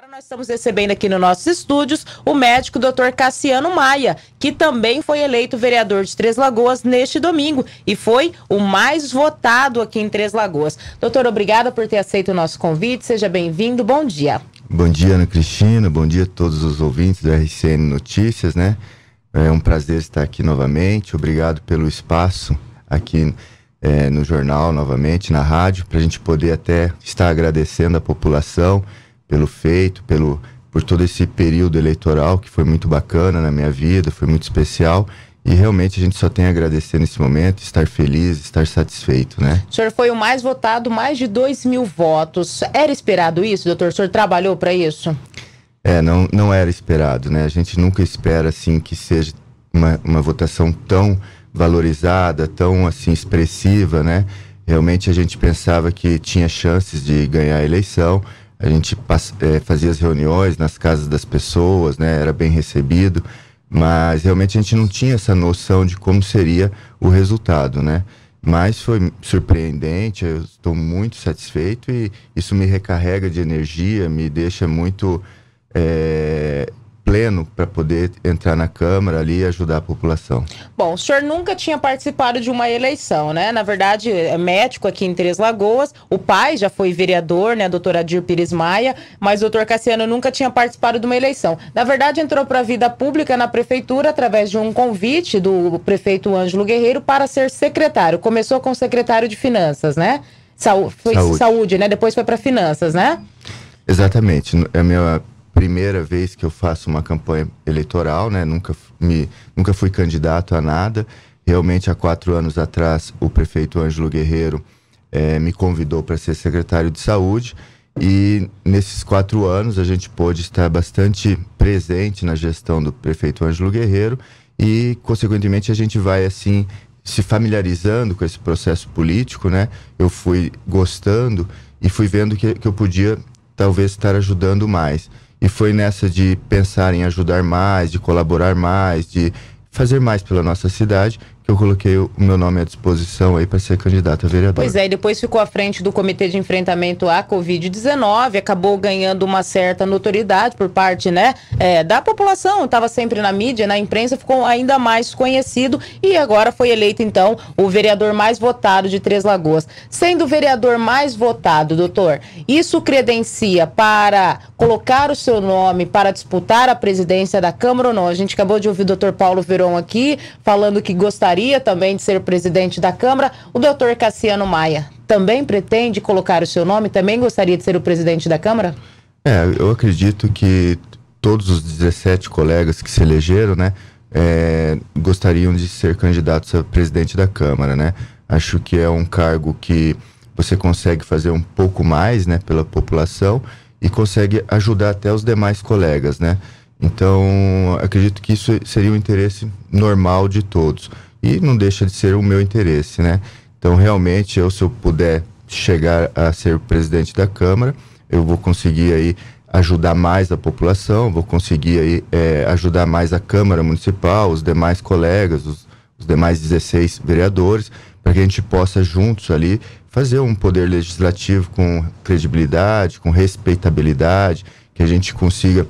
Agora nós estamos recebendo aqui nos nossos estúdios o médico Dr. Cassiano Maia, que também foi eleito vereador de Três Lagoas neste domingo e foi o mais votado aqui em Três Lagoas. Doutor, obrigada por ter aceito o nosso convite. Seja bem-vindo. Bom dia. Bom dia, Ana Cristina. Bom dia a todos os ouvintes do RCN Notícias, né? É um prazer estar aqui novamente. Obrigado pelo espaço aqui é, no jornal novamente, na rádio, para a gente poder até estar agradecendo a população pelo feito, pelo por todo esse período eleitoral que foi muito bacana na minha vida, foi muito especial. E realmente a gente só tem a agradecer nesse momento, estar feliz, estar satisfeito, né? O senhor foi o mais votado, mais de 2 mil votos. Era esperado isso, doutor? O senhor trabalhou para isso? É, não, não era esperado, né? A gente nunca espera, assim, que seja uma, uma votação tão valorizada, tão, assim, expressiva, né? Realmente a gente pensava que tinha chances de ganhar a eleição, a gente é, fazia as reuniões nas casas das pessoas, né? Era bem recebido, mas realmente a gente não tinha essa noção de como seria o resultado, né? Mas foi surpreendente, eu estou muito satisfeito e isso me recarrega de energia, me deixa muito é, pleno para poder entrar na Câmara ali e ajudar a população. Bom, o senhor nunca tinha participado de uma eleição, né? Na verdade, é médico aqui em Três Lagoas, o pai já foi vereador, né, doutor Adir Pires Maia, mas o doutor Cassiano nunca tinha participado de uma eleição. Na verdade, entrou para a vida pública na prefeitura através de um convite do prefeito Ângelo Guerreiro para ser secretário. Começou com secretário de Finanças, né? Saúde, foi saúde, saúde né? Depois foi para Finanças, né? Exatamente. É a minha primeira vez que eu faço uma campanha eleitoral, né? Nunca, me, nunca fui candidato a nada. Realmente, há quatro anos atrás, o prefeito Ângelo Guerreiro é, me convidou para ser secretário de saúde. E nesses quatro anos, a gente pôde estar bastante presente na gestão do prefeito Ângelo Guerreiro. E, consequentemente, a gente vai, assim, se familiarizando com esse processo político, né? Eu fui gostando e fui vendo que, que eu podia talvez estar ajudando mais. E foi nessa de pensar em ajudar mais, de colaborar mais, de fazer mais pela nossa cidade eu coloquei o meu nome à disposição aí para ser candidato a vereador. Pois é, e depois ficou à frente do Comitê de Enfrentamento à Covid-19, acabou ganhando uma certa notoriedade por parte né, é, da população, estava sempre na mídia, na imprensa, ficou ainda mais conhecido e agora foi eleito, então, o vereador mais votado de Três Lagoas. Sendo o vereador mais votado, doutor, isso credencia para colocar o seu nome para disputar a presidência da Câmara ou não? A gente acabou de ouvir o doutor Paulo Veron aqui falando que gostaria gostaria também de ser presidente da Câmara, o doutor Cassiano Maia. Também pretende colocar o seu nome? Também gostaria de ser o presidente da Câmara? É, eu acredito que todos os 17 colegas que se elegeram, né, é, gostariam de ser candidatos a presidente da Câmara, né? Acho que é um cargo que você consegue fazer um pouco mais, né, pela população e consegue ajudar até os demais colegas, né? Então, acredito que isso seria o um interesse normal de todos e não deixa de ser o meu interesse, né? Então, realmente, eu, se eu puder chegar a ser presidente da Câmara, eu vou conseguir aí ajudar mais a população, vou conseguir aí é, ajudar mais a Câmara Municipal, os demais colegas, os, os demais 16 vereadores, para que a gente possa juntos ali fazer um poder legislativo com credibilidade, com respeitabilidade, que a gente consiga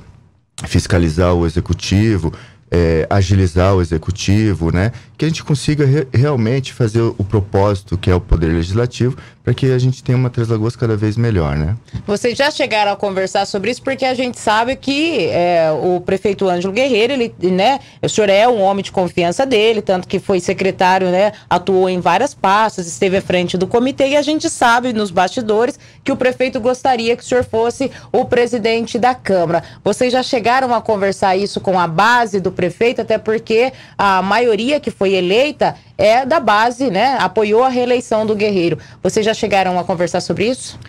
fiscalizar o executivo, é, agilizar o executivo, né? Que a gente consiga re realmente fazer o, propósito que é o poder legislativo para que a gente tenha uma Três Lagoas cada vez melhor, né? Vocês já chegaram a conversar sobre isso porque a gente sabe que é, o prefeito Ângelo Guerreiro, ele, né? O senhor é um homem de confiança dele, tanto que foi secretário, né? Atuou em várias pastas, esteve à frente do comitê e a gente sabe nos bastidores que o prefeito gostaria que o senhor fosse o presidente da Câmara. Vocês já chegaram a conversar isso com a base do prefeito, até porque a maioria que foi eleita é da base, né? Apoiou a reeleição do Guerreiro. Vocês já chegaram a conversar sobre isso?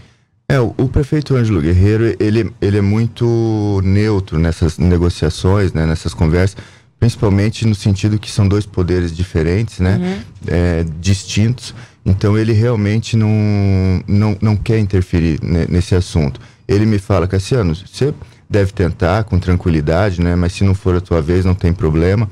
É, o, prefeito Ângelo Guerreiro, ele, ele é muito neutro nessas negociações, né, nessas conversas, principalmente no sentido que são dois poderes diferentes, né, uhum. é, distintos, então ele realmente não, não, não quer interferir nesse assunto. Ele me fala, Cassiano, você deve tentar com tranquilidade, né? Mas se não for a tua vez, não tem problema.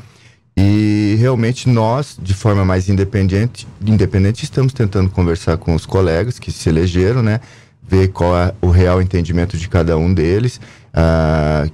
E realmente nós, de forma mais independente, independente estamos tentando conversar com os colegas que se elegeram, né? Ver qual é o real entendimento de cada um deles, ah,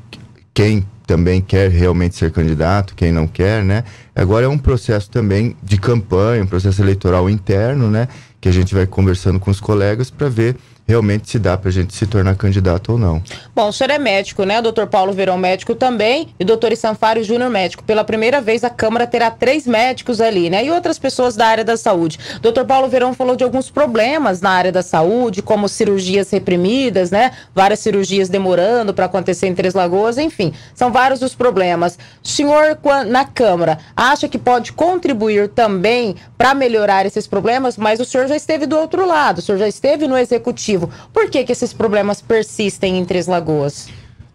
quem também quer realmente ser candidato, quem não quer, né? Agora é um processo também de campanha, um processo eleitoral interno, né? Que a gente vai conversando com os colegas para ver realmente se dá para a gente se tornar candidato ou não. Bom, o senhor é médico, né? O doutor Paulo Verão, médico também, e o doutor Isanfário Júnior, médico. Pela primeira vez, a Câmara terá três médicos ali, né? E outras pessoas da área da saúde. O doutor Paulo Verão falou de alguns problemas na área da saúde, como cirurgias reprimidas, né? Várias cirurgias demorando para acontecer em Três Lagoas, enfim. São vários os problemas. O senhor, na Câmara, acha que pode contribuir também para melhorar esses problemas? Mas o senhor já esteve do outro lado, o senhor já esteve no Executivo. Por que, que esses problemas persistem em Três Lagoas?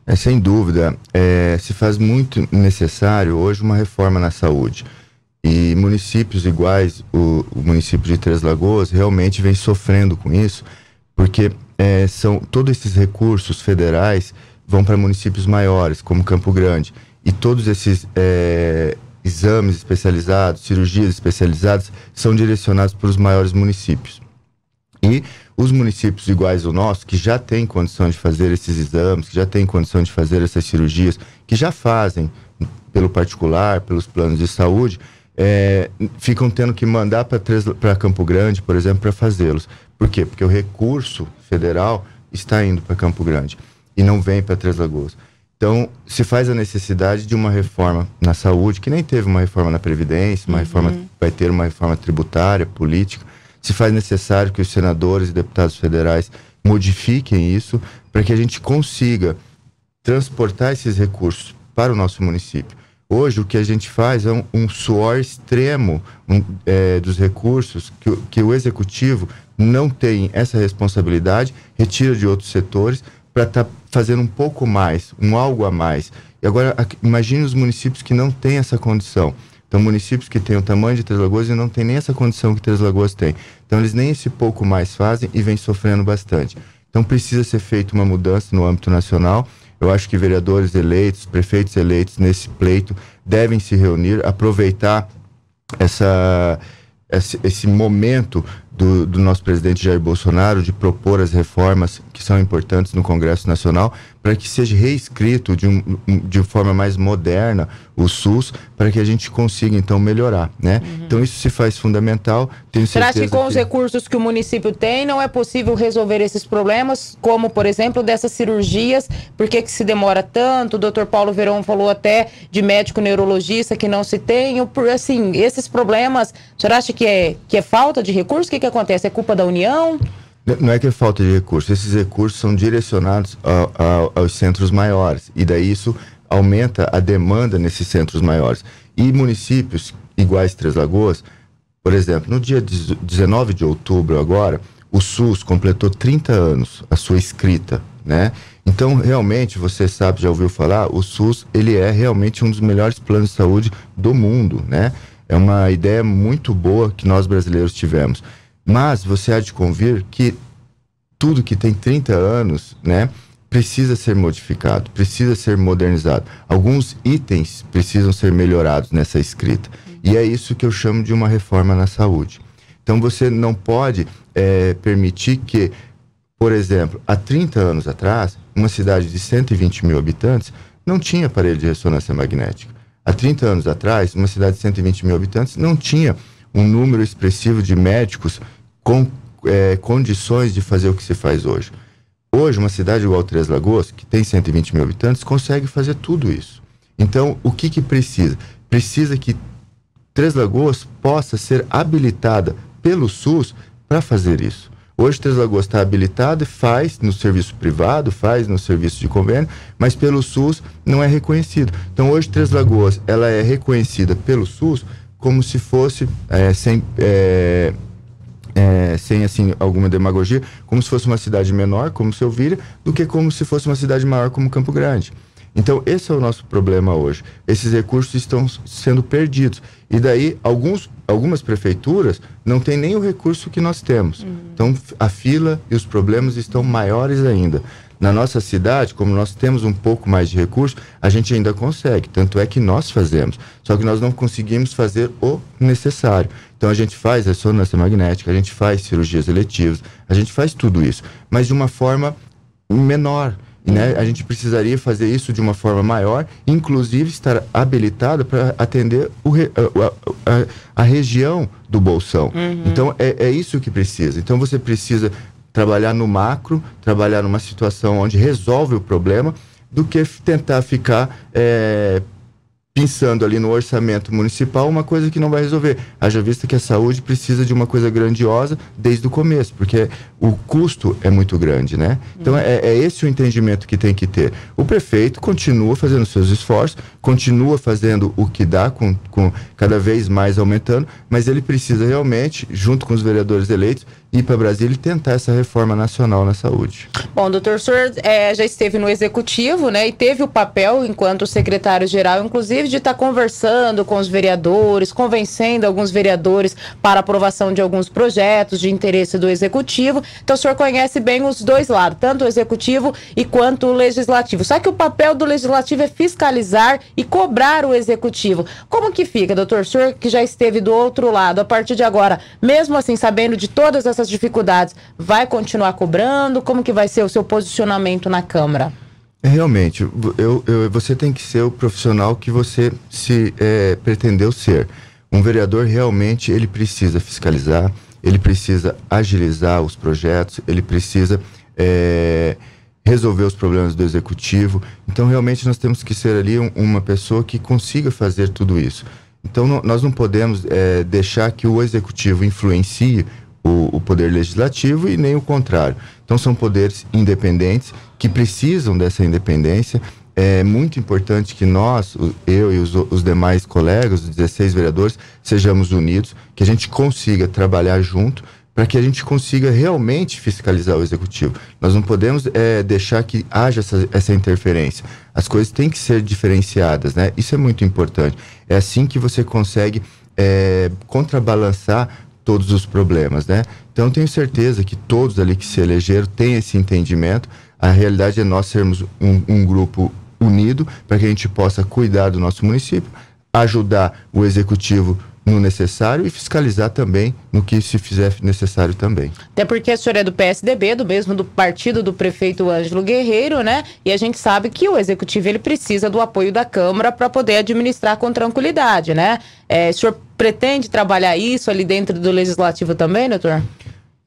É, sem dúvida, é, se faz muito necessário hoje uma reforma na saúde. E municípios iguais, o, o município de Três Lagoas realmente vem sofrendo com isso, porque é, são todos esses recursos federais vão para municípios maiores, como Campo Grande. E todos esses é, exames especializados, cirurgias especializadas, são direcionados para os maiores municípios. E os municípios iguais ao nosso, que já têm condição de fazer esses exames, que já têm condição de fazer essas cirurgias, que já fazem pelo particular, pelos planos de saúde, é, ficam tendo que mandar para Campo Grande, por exemplo, para fazê-los. Por quê? Porque o recurso federal está indo para Campo Grande e não vem para Três Lagoas. Então, se faz a necessidade de uma reforma na saúde, que nem teve uma reforma na Previdência, uma uhum. reforma, vai ter uma reforma tributária, política, se faz necessário que os senadores e deputados federais modifiquem isso para que a gente consiga transportar esses recursos para o nosso município. Hoje, o que a gente faz é um, um suor extremo um, é, dos recursos que, que o executivo não tem essa responsabilidade, retira de outros setores para estar tá fazendo um pouco mais, um algo a mais. E agora, imagine os municípios que não têm essa condição. Então, municípios que têm o tamanho de Três Lagoas e não têm nem essa condição que Três Lagoas tem. Então, eles nem esse pouco mais fazem e vêm sofrendo bastante. Então, precisa ser feita uma mudança no âmbito nacional. Eu acho que vereadores eleitos, prefeitos eleitos nesse pleito devem se reunir, aproveitar essa, esse, esse momento do, do, nosso presidente Jair Bolsonaro de propor as reformas que são importantes no Congresso Nacional para que seja reescrito de, um, de forma mais moderna o SUS para que a gente consiga então melhorar, né? Uhum. Então isso se faz fundamental. Tenho certeza Será que com que... os recursos que o município tem não é possível resolver esses problemas, como por exemplo dessas cirurgias? Por que, que se demora tanto? O Dr. Paulo Verão falou até de médico neurologista que não se tem. Assim, esses problemas, o senhor acha que é que é falta de recursos? O que, que acontece? É culpa da União? Não é que é falta de recursos, esses recursos são direcionados a, a, aos centros maiores, e daí isso aumenta a demanda nesses centros maiores. E municípios iguais Três Lagoas, por exemplo, no dia 19 de outubro agora, o SUS completou 30 anos a sua escrita, né? Então, realmente, você sabe, já ouviu falar, o SUS, ele é realmente um dos melhores planos de saúde do mundo, né? É uma ideia muito boa que nós brasileiros tivemos. Mas você há de convir que tudo que tem 30 anos, né, precisa ser modificado, precisa ser modernizado. Alguns itens precisam ser melhorados nessa escrita. E é isso que eu chamo de uma reforma na saúde. Então você não pode é, permitir que, por exemplo, há 30 anos atrás, uma cidade de 120 mil habitantes não tinha aparelho de ressonância magnética. Há 30 anos atrás, uma cidade de 120 mil habitantes não tinha um número expressivo de médicos com é, condições de fazer o que se faz hoje. Hoje, uma cidade igual Três Lagoas, que tem 120 mil habitantes, consegue fazer tudo isso. Então, o que, que precisa? Precisa que Três Lagoas possa ser habilitada pelo SUS para fazer isso. Hoje, Três Lagoas está habilitada e faz no serviço privado, faz no serviço de convênio, mas pelo SUS não é reconhecido. Então, hoje, Três Lagoas ela é reconhecida pelo SUS como se fosse é, sem é, é, sem assim alguma demagogia, como se fosse uma cidade menor, como ouvira do que como se fosse uma cidade maior como Campo Grande. Então esse é o nosso problema hoje. Esses recursos estão sendo perdidos e daí alguns, algumas prefeituras não têm nem o recurso que nós temos. Uhum. Então a fila e os problemas estão maiores ainda. Na nossa cidade, como nós temos um pouco mais de recursos, a gente ainda consegue, tanto é que nós fazemos, só que nós não conseguimos fazer o necessário. Então a gente faz ressonância magnética, a gente faz cirurgias eletivas, a gente faz tudo isso, mas de uma forma menor. Né? A gente precisaria fazer isso de uma forma maior, inclusive estar habilitado para atender re, a, a, a, região do bolsão. Uhum. Então, é, é, isso que precisa. Então, você precisa trabalhar no macro, trabalhar numa situação onde resolve o problema, do que tentar ficar é, eh, pensando ali no orçamento municipal uma coisa que não vai resolver. Haja vista que a saúde precisa de uma coisa grandiosa desde o começo, porque o custo é muito grande, né? Então é, é esse o entendimento que tem que ter. O prefeito continua fazendo seus esforços, continua fazendo o que dá, com, com cada vez mais aumentando, mas ele precisa realmente, junto com os vereadores eleitos, ir para Brasília e tentar essa reforma nacional na saúde. Bom, o doutor Sur é, já esteve no executivo, né, e teve o papel, enquanto secretário-geral, inclusive, de estar tá conversando com os vereadores, convencendo alguns vereadores para aprovação de alguns projetos de interesse do executivo. Então, o senhor conhece bem os dois lados, tanto o executivo e quanto o legislativo. Só que o papel do legislativo é fiscalizar e cobrar o executivo. Como que fica, doutor senhor que já esteve do outro lado, a partir de agora, mesmo assim, sabendo de todas essas essas dificuldades, vai continuar cobrando? Como que vai ser o seu posicionamento na Câmara? Realmente, eu, eu você tem que ser o profissional que você se é, pretendeu ser. Um vereador realmente ele precisa fiscalizar, ele precisa agilizar os projetos, ele precisa é, resolver os problemas do executivo. Então, realmente, nós temos que ser ali um, uma pessoa que consiga fazer tudo isso. Então, não, nós não podemos é, deixar que o executivo influencie o, o, poder legislativo e nem o contrário. Então são poderes independentes que precisam dessa independência. É muito importante que nós, eu e os, os demais colegas, os 16 vereadores, sejamos unidos, que a gente consiga trabalhar junto para que a gente consiga realmente fiscalizar o executivo. Nós não podemos é, deixar que haja essa, essa, interferência. As coisas têm que ser diferenciadas, né? Isso é muito importante. É assim que você consegue é, contrabalançar todos os problemas, né? Então tenho certeza que todos ali que se elegeram têm esse entendimento. A realidade é nós sermos um, um grupo unido para que a gente possa cuidar do nosso município, ajudar o executivo no necessário e fiscalizar também no que se fizer necessário também. Até porque a senhora é do PSDB, do mesmo do partido do prefeito Ângelo Guerreiro, né? E a gente sabe que o executivo ele precisa do apoio da Câmara para poder administrar com tranquilidade, né? É, o senhor pretende trabalhar isso ali dentro do legislativo também, doutor?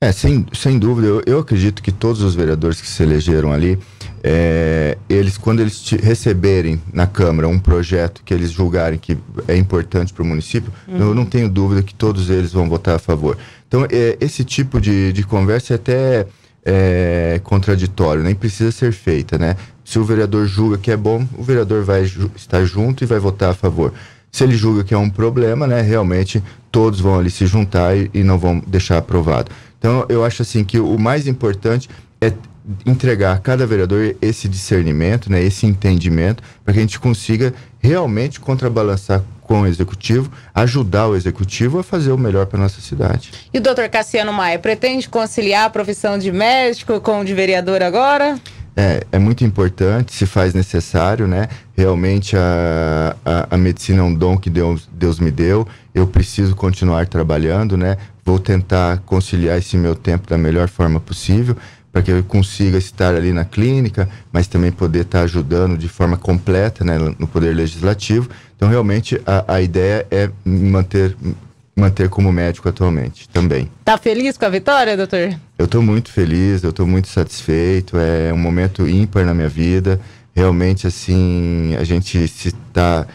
É, sem, sem dúvida. Eu, eu acredito que todos os vereadores que se elegeram ali é, eles, quando eles receberem na Câmara um projeto que eles julgarem que é importante para o município, uhum. eu não tenho dúvida que todos eles vão votar a favor. Então, é, esse tipo de, de conversa é até é, contraditório, nem precisa ser feita, né? Se o vereador julga que é bom, o vereador vai estar junto e vai votar a favor. Se ele julga que é um problema, né, realmente todos vão ali se juntar e, e não vão deixar aprovado. Então, eu acho assim que o mais importante é entregar a cada vereador esse discernimento, né, esse entendimento, para que a gente consiga realmente contrabalançar com o executivo, ajudar o executivo a fazer o melhor para nossa cidade. E o doutor Cassiano Maia pretende conciliar a profissão de médico com o de vereador agora? É, é muito importante, se faz necessário, né? Realmente a, a, a medicina é um dom que Deus, Deus me deu. Eu preciso continuar trabalhando, né? Vou tentar conciliar esse meu tempo da melhor forma possível para que eu consiga estar ali na clínica, mas também poder estar tá ajudando de forma completa né, no poder legislativo. Então, realmente, a, a ideia é manter manter como médico atualmente também. Tá feliz com a vitória, doutor? Eu estou muito feliz, eu estou muito satisfeito, é um momento ímpar na minha vida. Realmente, assim, a gente se tá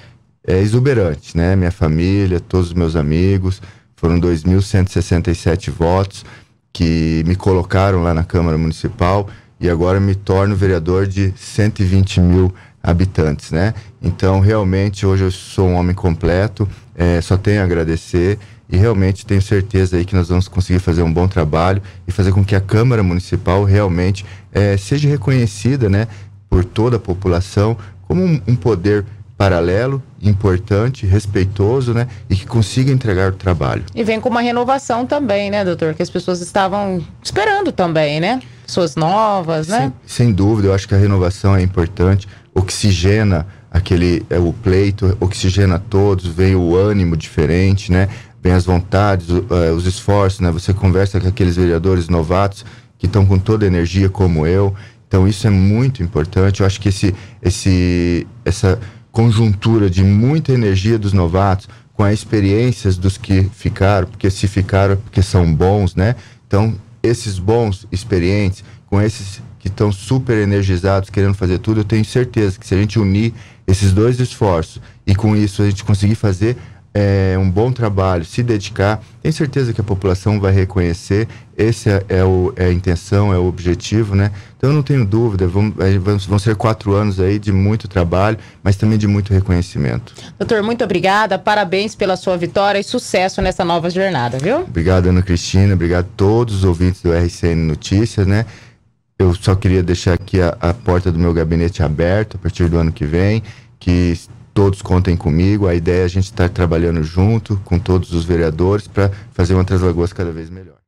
é exuberante, né? Minha família, todos os meus amigos, foram 2.167 votos que me colocaram lá na Câmara Municipal e agora me torno vereador de 120 mil habitantes, né? Então, realmente, hoje eu sou um homem completo, é, só tenho a agradecer e realmente tenho certeza aí que nós vamos conseguir fazer um bom trabalho e fazer com que a Câmara Municipal realmente é, seja reconhecida, né, por toda a população como um, um poder paralelo, importante, respeitoso, né? E que consiga entregar o trabalho. E vem com uma renovação também, né, doutor? Que as pessoas estavam esperando também, né? Pessoas novas, né? Sem, dúvida, eu acho que a renovação é importante, oxigena aquele é o pleito, oxigena todos, vem o ânimo diferente, né? Vem as vontades, é, os esforços, né? Você conversa com aqueles vereadores novatos que estão com toda a energia como eu. Então isso é muito importante. Eu acho que esse esse essa conjuntura de muita energia dos novatos, com as experiências dos que ficaram, porque se ficaram é porque são bons, né? Então, esses bons experientes, com esses que estão super energizados, querendo fazer tudo, eu tenho certeza que se a gente unir esses dois esforços e com isso a gente conseguir fazer é, um bom trabalho, se dedicar, tenho certeza que a população vai reconhecer. Essa é, é, o, é a intenção, é o objetivo, né? Então eu não tenho dúvida, vão, vão ser quatro anos aí de muito trabalho, mas também de muito reconhecimento. Doutor, muito obrigada, parabéns pela sua vitória e sucesso nessa nova jornada, viu? Obrigado, Ana Cristina, obrigado a todos os ouvintes do RCN Notícias, né? Eu só queria deixar aqui a, a porta do meu gabinete aberta a partir do ano que vem, que todos contem comigo. A ideia é a gente estar trabalhando junto com todos os vereadores para fazer uma Três Lagoas cada vez melhor.